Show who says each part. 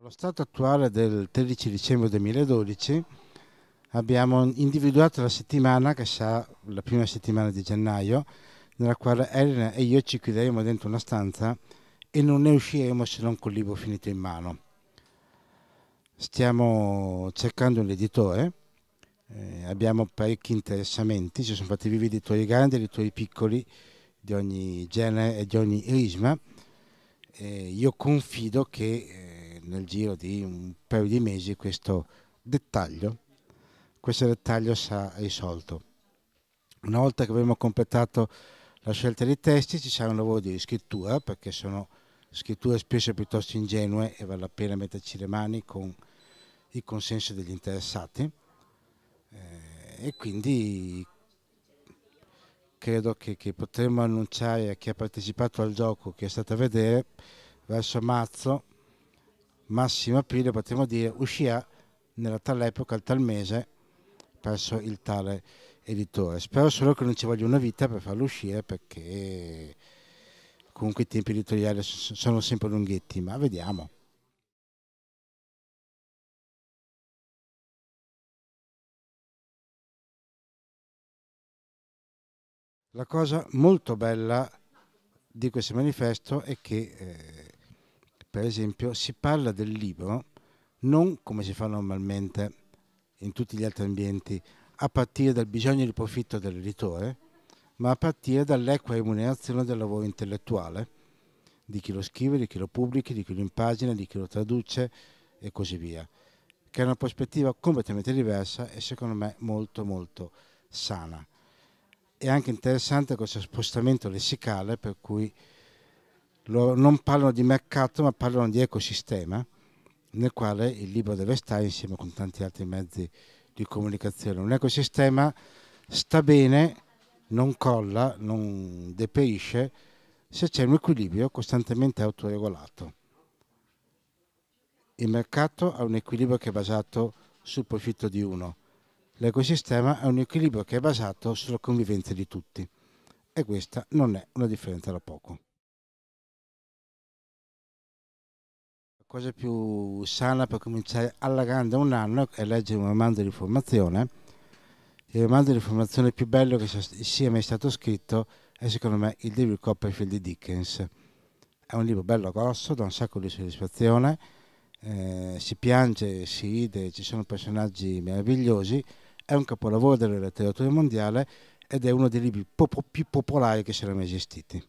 Speaker 1: Lo stato attuale del 13 dicembre 2012 abbiamo individuato la settimana che sarà la prima settimana di gennaio nella quale Elena e io ci chiuderemo dentro una stanza e non ne usciremo se non col libro finito in mano. Stiamo cercando un editore, eh, abbiamo parecchi interessamenti, ci sono fatti vivi editori grandi, editori piccoli di ogni genere e di ogni risma. Eh, io confido che eh, nel giro di un paio di mesi questo dettaglio, questo dettaglio sarà risolto. Una volta che avremo completato la scelta dei testi ci sarà un lavoro di riscrittura perché sono scritture spesso piuttosto ingenue e vale la pena metterci le mani con il consenso degli interessati eh, e quindi credo che, che, potremo annunciare a chi ha partecipato al gioco, che è stato a vedere, verso marzo massimo aprile potremmo dire uscirà nella tal epoca, al tal mese presso il tale editore. Spero solo che non ci voglia una vita per farlo uscire perché comunque i tempi editoriali sono sempre lunghetti, ma vediamo. La cosa molto bella di questo manifesto è che eh, per esempio, si parla del libro non come si fa normalmente in tutti gli altri ambienti, a partire dal bisogno di profitto dell'editore, ma a partire dall'equa remunerazione del lavoro intellettuale di chi lo scrive, di chi lo pubblica, di chi lo impagina, di chi lo traduce e così via, che è una prospettiva completamente diversa e secondo me molto molto sana. È anche interessante questo spostamento lessicale per cui non parlano di mercato ma parlano di ecosistema nel quale il libro deve stare insieme con tanti altri mezzi di comunicazione. Un ecosistema sta bene, non colla, non deperisce se c'è un equilibrio costantemente autoregolato. Il mercato ha un equilibrio che è basato sul profitto di uno, l'ecosistema ha un equilibrio che è basato sulla convivenza di tutti e questa non è una differenza da poco. cosa più sana per cominciare alla grande un anno è leggere un romanzo di formazione. Il romanzo di formazione più bello che sia mai stato scritto è secondo me il David Copperfield di Dickens. È un libro bello grosso, da un sacco di soddisfazione, eh, si piange, si ride, ci sono personaggi meravigliosi, è un capolavoro della letteratura mondiale ed è uno dei libri pop- più popolari che siano mai esistiti.